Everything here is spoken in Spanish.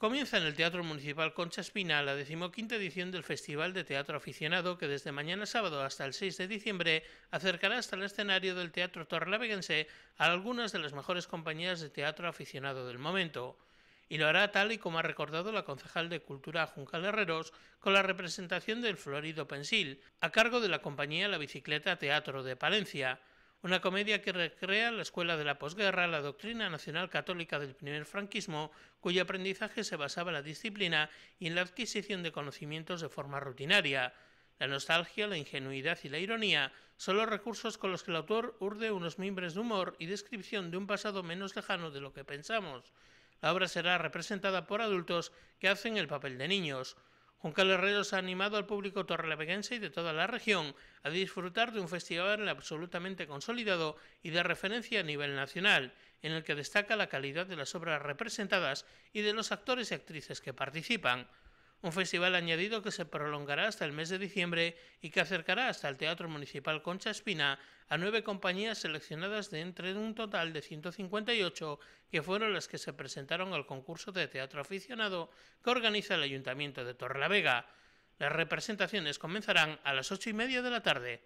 Comienza en el Teatro Municipal Concha Espina la decimoquinta edición del Festival de Teatro Aficionado que desde mañana sábado hasta el 6 de diciembre acercará hasta el escenario del Teatro Torlaveguense a algunas de las mejores compañías de teatro aficionado del momento. Y lo hará tal y como ha recordado la concejal de Cultura Juncal Herreros con la representación del Florido Pensil, a cargo de la compañía La Bicicleta Teatro de Palencia, una comedia que recrea la escuela de la posguerra, la doctrina nacional católica del primer franquismo, cuyo aprendizaje se basaba en la disciplina y en la adquisición de conocimientos de forma rutinaria. La nostalgia, la ingenuidad y la ironía son los recursos con los que el autor urde unos mimbres de humor y descripción de un pasado menos lejano de lo que pensamos. La obra será representada por adultos que hacen el papel de niños. Juan Herreros ha animado al público torrelaveguense y de toda la región a disfrutar de un festival absolutamente consolidado y de referencia a nivel nacional, en el que destaca la calidad de las obras representadas y de los actores y actrices que participan un festival añadido que se prolongará hasta el mes de diciembre y que acercará hasta el Teatro Municipal Concha Espina a nueve compañías seleccionadas de entre un total de 158 que fueron las que se presentaron al concurso de teatro aficionado que organiza el Ayuntamiento de Torrelavega. Las representaciones comenzarán a las ocho y media de la tarde.